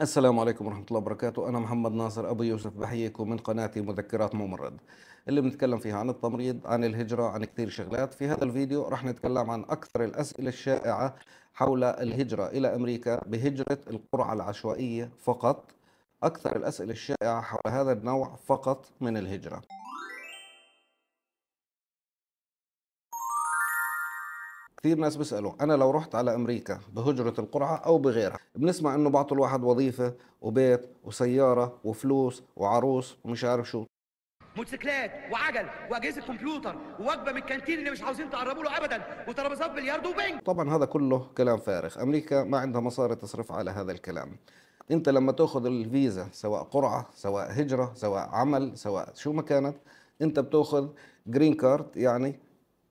السلام عليكم ورحمة الله وبركاته أنا محمد ناصر أبو يوسف بحييكم من قناة مذكرات ممرض اللي بنتكلم فيها عن التمريض عن الهجرة عن كثير شغلات في هذا الفيديو رح نتكلم عن أكثر الأسئلة الشائعة حول الهجرة إلى أمريكا بهجرة القرعة العشوائية فقط أكثر الأسئلة الشائعة حول هذا النوع فقط من الهجرة كثير ناس بيسالوا انا لو رحت على امريكا بهجره القرعه او بغيرها بنسمع انه بعطوا الواحد وظيفه وبيت وسياره وفلوس وعروس ومش عارف شو موتوسيكلات وعجل واجهزه كمبيوتر ووجبه من الكانتين اللي مش عاوزين تقربوا له ابدا وترابيزات بلياردو وبنج طبعا هذا كله كلام فارغ امريكا ما عندها مصاري تصرف على هذا الكلام انت لما تاخذ الفيزا سواء قرعه سواء هجره سواء عمل سواء شو ما كانت انت بتاخذ جرين كارد يعني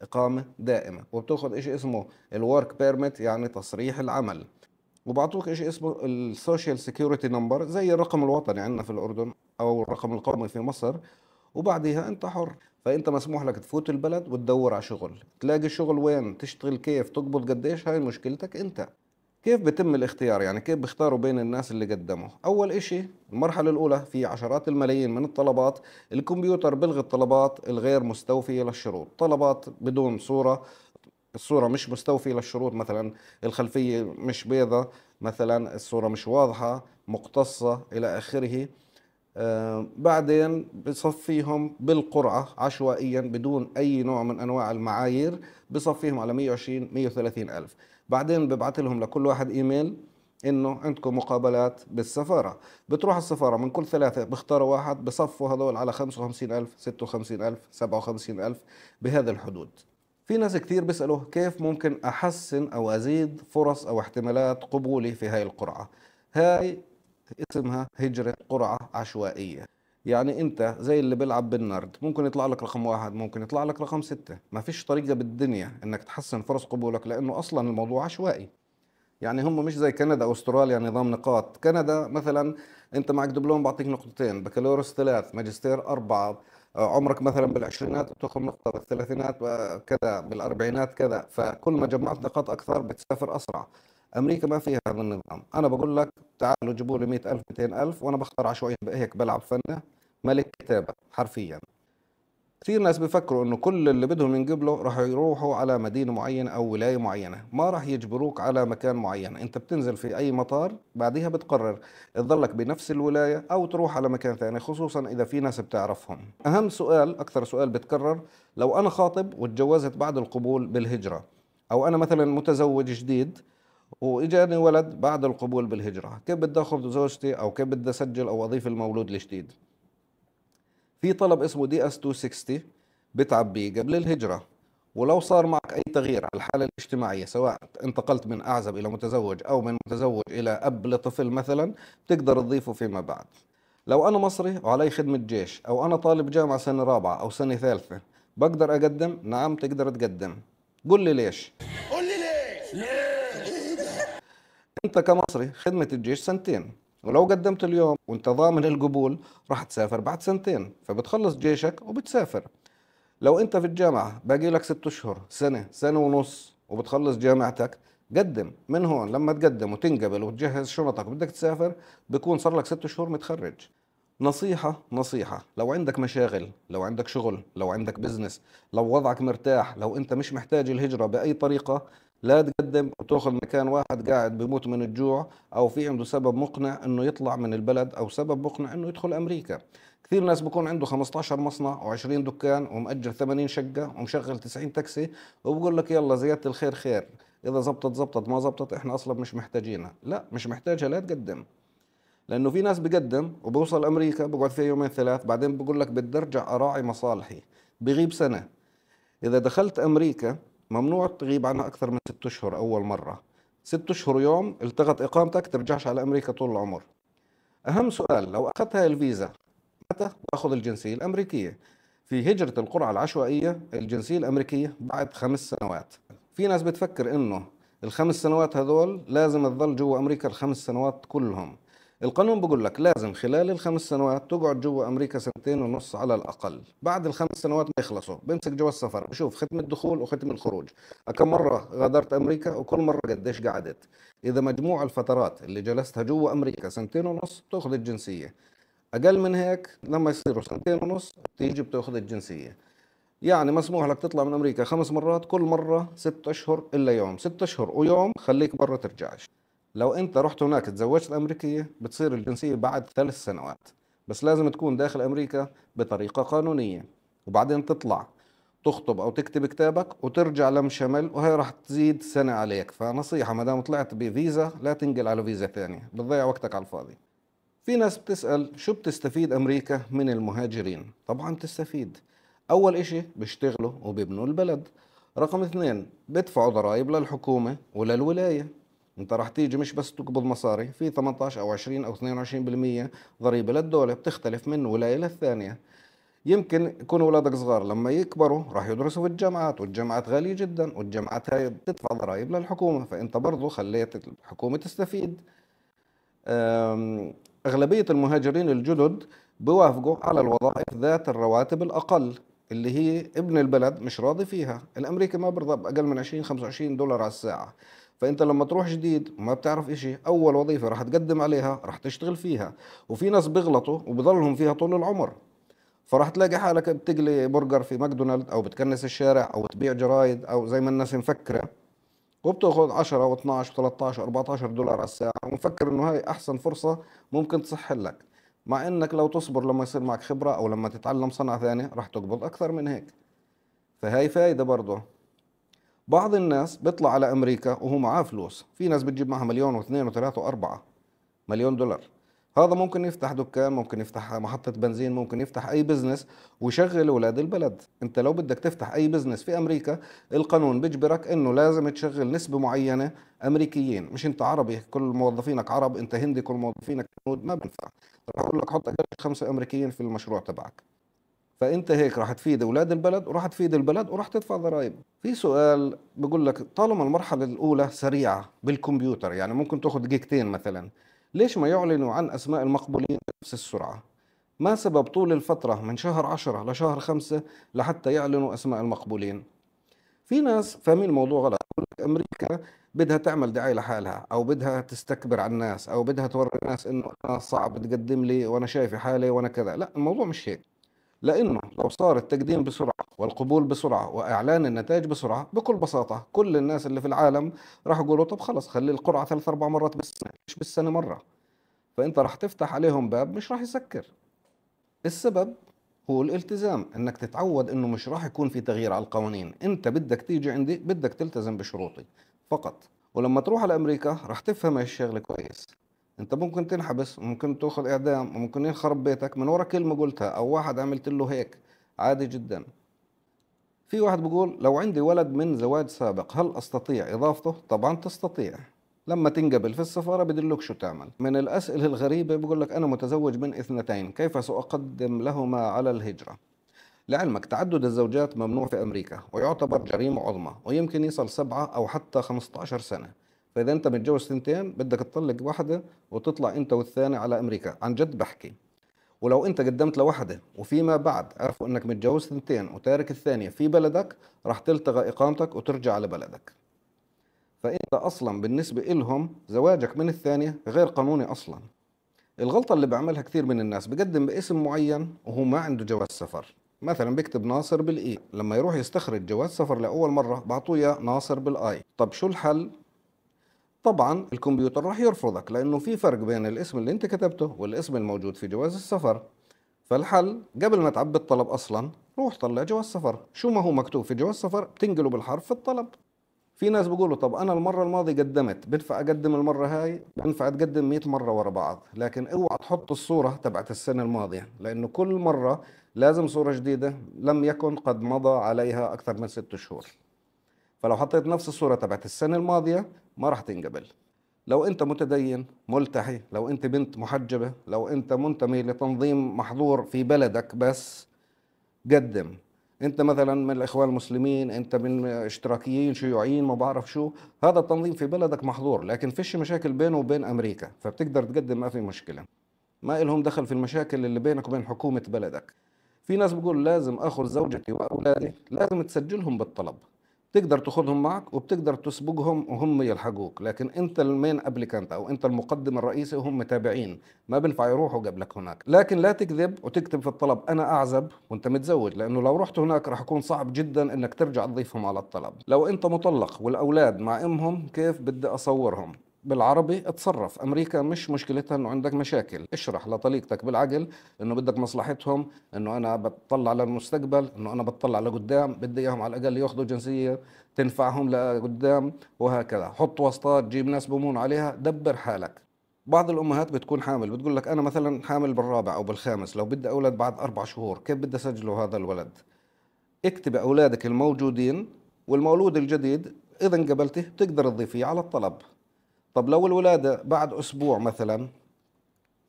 إقامة دائمة وبتاخد إشي اسمه الورك بيرميت يعني تصريح العمل وبعطوك إشي اسمه السوشيال سيكيورتي نمبر زي الرقم الوطني عندنا في الأردن أو الرقم القومي في مصر وبعديها أنت حر فأنت مسموح لك تفوت البلد وتدور على شغل تلاقي الشغل وين تشتغل كيف تقبض قديش هاي مشكلتك أنت كيف بتم الاختيار يعني كيف بيختاروا بين الناس اللي قدموا أول إشي المرحلة الأولى في عشرات الملايين من الطلبات الكمبيوتر بلغي الطلبات الغير مستوفية للشروط طلبات بدون صورة الصورة مش مستوفية للشروط مثلا الخلفية مش بيضة مثلا الصورة مش واضحة مقتصة إلى آخره آه، بعدين بصفيهم بالقرعة عشوائيا بدون أي نوع من أنواع المعايير بصفيهم على 120 130 ألف بعدين ببعث لهم لكل واحد ايميل انه عندكم مقابلات بالسفاره بتروح السفاره من كل ثلاثه بيختاروا واحد بصفوا هذول على 55000 56000 57000 بهذا الحدود في ناس كثير بيسالوا كيف ممكن احسن او ازيد فرص او احتمالات قبولي في هاي القرعه هاي اسمها هجره قرعه عشوائيه يعني انت زي اللي بيلعب بالنرد ممكن يطلع لك رقم واحد ممكن يطلع لك رقم ستة ما فيش طريقة بالدنيا انك تحسن فرص قبولك لانه اصلا الموضوع عشوائي يعني هم مش زي كندا او استراليا يعني نظام نقاط كندا مثلا انت معك دبلوم بعطيك نقطتين بكالوريوس ثلاث ماجستير اربعة آه، عمرك مثلا بالعشرينات بتاخذ نقطة بالثلاثينات كذا بالأربعينات كذا فكل ما جمعت نقاط أكثر بتسافر أسرع أمريكا ما فيها هذا النظام أنا بقول لك تعالوا جيبوا لي 100000 200000 وأنا بختار عشوائي هيك بلعب فنة ملك كتابة حرفيا كثير ناس بيفكروا انه كل اللي بدهم من قبله راح يروحوا على مدينه معينه او ولايه معينه ما راح يجبروك على مكان معين انت بتنزل في اي مطار بعديها بتقرر تضلك بنفس الولايه او تروح على مكان ثاني خصوصا اذا في ناس بتعرفهم اهم سؤال اكثر سؤال بتكرر لو انا خاطب وتجوزت بعد القبول بالهجره او انا مثلا متزوج جديد واجاني ولد بعد القبول بالهجره كيف بدي اخذ زوجتي او كيف بدي اسجل او اضيف المولود الجديد في طلب اسمه دي اس 260 بتعبيه قبل الهجره ولو صار معك اي تغيير على الحاله الاجتماعيه سواء انتقلت من اعزب الى متزوج او من متزوج الى اب لطفل مثلا بتقدر تضيفه فيما بعد لو انا مصري وعلي خدمه جيش او انا طالب جامعه سنه رابعه او سنه ثالثه بقدر اقدم نعم تقدر تقدم قول لي ليش قول لي ليش انت كمصري خدمه الجيش سنتين ولو قدمت اليوم وانت ضامن القبول راح تسافر بعد سنتين فبتخلص جيشك وبتسافر لو انت في الجامعة باقي لك ست اشهر سنة سنة ونص وبتخلص جامعتك قدم من هون لما تقدم وتنقبل وتجهز شنطك وبدك تسافر بكون صار لك ست شهور متخرج نصيحة نصيحة لو عندك مشاغل لو عندك شغل لو عندك بزنس لو وضعك مرتاح لو انت مش محتاج الهجرة بأي طريقة لا تقدم وتاخذ مكان واحد قاعد بموت من الجوع او في عنده سبب مقنع انه يطلع من البلد او سبب مقنع انه يدخل امريكا كثير ناس بكون عنده 15 مصنع و20 دكان ومأجر 80 شقه ومشغل 90 تاكسي وبقول لك يلا زياده الخير خير اذا زبطت زبطت ما زبطت احنا اصلا مش محتاجينها لا مش محتاجها لا تقدم لانه في ناس بقدم وبوصل امريكا بقعد فيها يومين ثلاث بعدين بقول لك بدي ارجع اراعي مصالحي بغيب سنه اذا دخلت امريكا ممنوع تغيب عنها أكثر من ست أشهر أول مرة ست أشهر يوم التغت إقامتك ترجعش على أمريكا طول العمر أهم سؤال لو أخذت هاي الفيزا متى تاخذ الجنسية الأمريكية في هجرة القرعة العشوائية الجنسية الأمريكية بعد خمس سنوات في ناس بتفكر إنه الخمس سنوات هذول لازم تظل جوا أمريكا الخمس سنوات كلهم القانون بيقول لك لازم خلال الخمس سنوات تقعد جوا امريكا سنتين ونص على الاقل بعد الخمس سنوات ما يخلصوا بمسك جواز السفر بشوف ختم الدخول وختم الخروج كم مره غادرت امريكا وكل مره قديش قعدت اذا مجموع الفترات اللي جلستها جوا امريكا سنتين ونص تاخذ الجنسيه اقل من هيك لما يصيروا سنتين ونص تيجي بتاخذ الجنسيه يعني مسموح لك تطلع من امريكا خمس مرات كل مره ست اشهر الا يوم ست اشهر ويوم خليك برا ترجعش لو انت رحت هناك تزوجت الامريكيه بتصير الجنسيه بعد ثلاث سنوات بس لازم تكون داخل امريكا بطريقه قانونيه وبعدين تطلع تخطب او تكتب كتابك وترجع لمشمل وهي راح تزيد سنه عليك فنصيحه ما دام طلعت بفيزا لا تنقل على فيزا ثانيه بتضيع وقتك على الفاضي في ناس بتسال شو بتستفيد امريكا من المهاجرين طبعا بتستفيد اول اشي بيشتغلوا وبيبنوا البلد رقم اثنين بيدفعوا ضرائب للحكومه وللولايه انت راح تيجي مش بس تقبض مصاري في 18 او 20 او 22% ضريبه للدوله بتختلف من ولايه للثانيه يمكن يكونوا اولادك صغار لما يكبروا راح يدرسوا في الجامعات والجامعات غاليه جدا والجامعات هاي بتدفع ضرائب للحكومه فانت برضه خليت الحكومه تستفيد اغلبيه المهاجرين الجدد بوافقوا على الوظائف ذات الرواتب الاقل اللي هي ابن البلد مش راضي فيها الامريكي ما برضى باقل من 20 25 دولار على الساعه فانت لما تروح جديد وما بتعرف إشي اول وظيفه راح تقدم عليها راح تشتغل فيها وفي ناس بيغلطوا وبضلهم فيها طول العمر فراح تلاقي حالك بتقلي برجر في ماكدونالد او بتكنس الشارع او تبيع جرايد او زي ما الناس مفكره وبتاخذ 10 و12 و13 و14 دولار على الساعه ومفكر انه هاي احسن فرصه ممكن تصح لك مع انك لو تصبر لما يصير معك خبره او لما تتعلم صنعه ثانيه راح تقبض اكثر من هيك فهاي فايده برضه بعض الناس بيطلع على امريكا وهو معاه فلوس في ناس بتجيب معها مليون واثنين وثلاثة واربعة مليون دولار هذا ممكن يفتح دكان ممكن يفتح محطة بنزين ممكن يفتح أي بزنس ويشغل أولاد البلد أنت لو بدك تفتح أي بزنس في أمريكا القانون بيجبرك أنه لازم تشغل نسبة معينة أمريكيين مش أنت عربي كل موظفينك عرب أنت هندي كل موظفينك هنود ما بنفع رح أقول لك حط خمسة أمريكيين في المشروع تبعك فانت هيك راح تفيد اولاد البلد وراح تفيد البلد وراح تدفع ضرائب في سؤال بقول لك طالما المرحله الاولى سريعه بالكمبيوتر يعني ممكن تاخذ دقيقتين مثلا ليش ما يعلنوا عن اسماء المقبولين بنفس السرعه ما سبب طول الفترة من شهر عشرة لشهر خمسة لحتى يعلنوا أسماء المقبولين في ناس فاهمين الموضوع غلط أمريكا بدها تعمل دعاية لحالها أو بدها تستكبر على الناس أو بدها توري الناس إنه أنا صعب تقدم لي وأنا شايف حالي وأنا كذا لا الموضوع مش هيك لأنه لو صار التقديم بسرعة والقبول بسرعة وإعلان النتائج بسرعة بكل بساطة كل الناس اللي في العالم راح يقولوا طب خلص خلي القرعة ثلاث أربع مرات بالسنة مش بالسنة مرة فأنت راح تفتح عليهم باب مش راح يسكر السبب هو الالتزام انك تتعود انه مش راح يكون في تغيير على القوانين انت بدك تيجي عندي بدك تلتزم بشروطي فقط ولما تروح على امريكا راح تفهم هالشغله كويس انت ممكن تنحبس ممكن تاخد اعدام وممكن ينخرب بيتك من ورا كلمه قلتها او واحد عملت له هيك عادي جدا في واحد بيقول لو عندي ولد من زواج سابق هل استطيع اضافته طبعا تستطيع لما تنقبل في السفاره بدلوك شو تعمل من الاسئله الغريبه بقول لك انا متزوج من اثنتين كيف ساقدم لهما على الهجره لعلمك تعدد الزوجات ممنوع في أمريكا ويعتبر جريمة عظمى ويمكن يصل سبعة أو حتى 15 سنة فاذا انت متجوز ثنتين بدك تطلق واحده وتطلع انت والثاني على امريكا عن جد بحكي ولو انت قدمت لوحده وفيما بعد عرفوا انك متجوز ثنتين وتارك الثانيه في بلدك راح تلتغى اقامتك وترجع لبلدك فانت اصلا بالنسبه لهم زواجك من الثانيه غير قانوني اصلا الغلطه اللي بعملها كثير من الناس بقدم باسم معين وهو ما عنده جواز سفر مثلا بيكتب ناصر بالاي لما يروح يستخرج جواز سفر لاول مره بعطوه ناصر بالاي طب شو الحل طبعا الكمبيوتر راح يرفضك لانه في فرق بين الاسم اللي انت كتبته والاسم الموجود في جواز السفر فالحل قبل ما تعبي الطلب اصلا روح طلع جواز سفر شو ما هو مكتوب في جواز سفر بتنقله بالحرف في الطلب في ناس بيقولوا طب انا المره الماضيه قدمت بنفع اقدم المره هاي بنفع تقدم 100 مره ورا بعض لكن اوعى تحط الصوره تبعت السنه الماضيه لانه كل مره لازم صوره جديده لم يكن قد مضى عليها اكثر من ست شهور فلو حطيت نفس الصوره تبعت السنه الماضيه ما راح تنقبل لو انت متدين ملتحي لو انت بنت محجبة لو انت منتمي لتنظيم محظور في بلدك بس قدم انت مثلا من الاخوان المسلمين انت من اشتراكيين شيوعيين ما بعرف شو هذا التنظيم في بلدك محظور لكن فيش مشاكل بينه وبين امريكا فبتقدر تقدم ما في مشكله ما إلهم دخل في المشاكل اللي بينك وبين حكومة بلدك في ناس بيقول لازم أخذ زوجتي وأولادي لازم تسجلهم بالطلب تقدر تاخذهم معك وبتقدر تسبقهم وهم يلحقوك لكن انت المين ابليكانت او انت المقدم الرئيسي وهم متابعين ما بينفع يروحوا قبلك هناك لكن لا تكذب وتكتب في الطلب انا اعزب وانت متزوج لانه لو رحت هناك راح يكون صعب جدا انك ترجع تضيفهم على الطلب لو انت مطلق والاولاد مع امهم كيف بدي اصورهم بالعربي اتصرف امريكا مش مشكلتها انه عندك مشاكل اشرح لطليقتك بالعقل انه بدك مصلحتهم انه انا بتطلع للمستقبل انه انا بتطلع لقدام بدي اياهم على الاقل ياخذوا جنسيه تنفعهم لقدام وهكذا حط واسطات جيب ناس بمون عليها دبر حالك بعض الامهات بتكون حامل بتقول لك انا مثلا حامل بالرابع او بالخامس لو بدي اولاد بعد اربع شهور كيف بدي اسجله هذا الولد اكتب اولادك الموجودين والمولود الجديد اذا قبلته بتقدر تضيفيه على الطلب طب لو الولاده بعد اسبوع مثلا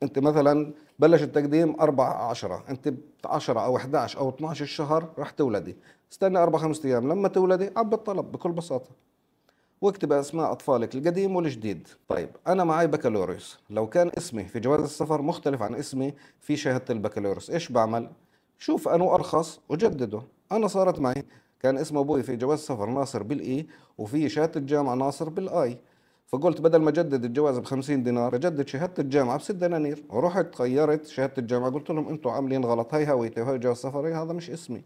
انت مثلا بلش التقديم 4 10 انت 10 او 11 او 12 الشهر رح تولدي استنى أربعة خمسة ايام لما تولدي عبي الطلب بكل بساطه واكتب اسماء اطفالك القديم والجديد طيب انا معي بكالوريوس لو كان اسمي في جواز السفر مختلف عن اسمي في شهاده البكالوريوس ايش بعمل شوف انو ارخص وجدده انا صارت معي كان اسم ابوي في جواز السفر ناصر بالاي وفي شهاده الجامعه ناصر بالاي فقلت بدل ما اجدد الجواز ب 50 دينار بجدد شهاده الجامعه ب 6 دنانير ورحت غيرت شهاده الجامعه قلت لهم انتم عاملين غلط هاي هويتي وهي جواز سفري هذا مش اسمي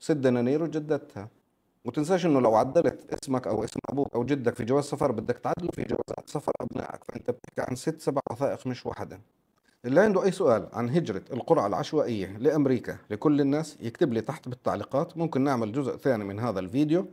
6 دنانير وجددتها وتنساش انه لو عدلت اسمك او اسم ابوك او جدك في جواز سفر بدك تعدله في جوازات سفر ابنائك فانت بتحكي عن ست سبع وثائق مش واحده اللي عنده اي سؤال عن هجره القرعه العشوائيه لامريكا لكل الناس يكتب لي تحت بالتعليقات ممكن نعمل جزء ثاني من هذا الفيديو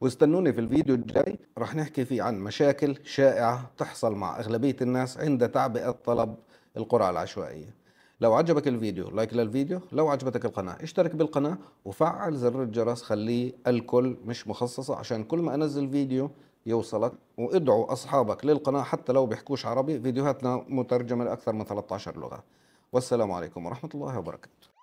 واستنوني في الفيديو الجاي رح نحكي فيه عن مشاكل شائعة تحصل مع أغلبية الناس عند تعبئة طلب القرعة العشوائية لو عجبك الفيديو لايك للفيديو لو عجبتك القناة اشترك بالقناة وفعل زر الجرس خليه الكل مش مخصصة عشان كل ما أنزل فيديو يوصلك وادعو أصحابك للقناة حتى لو بيحكوش عربي فيديوهاتنا مترجمة لأكثر من 13 لغة والسلام عليكم ورحمة الله وبركاته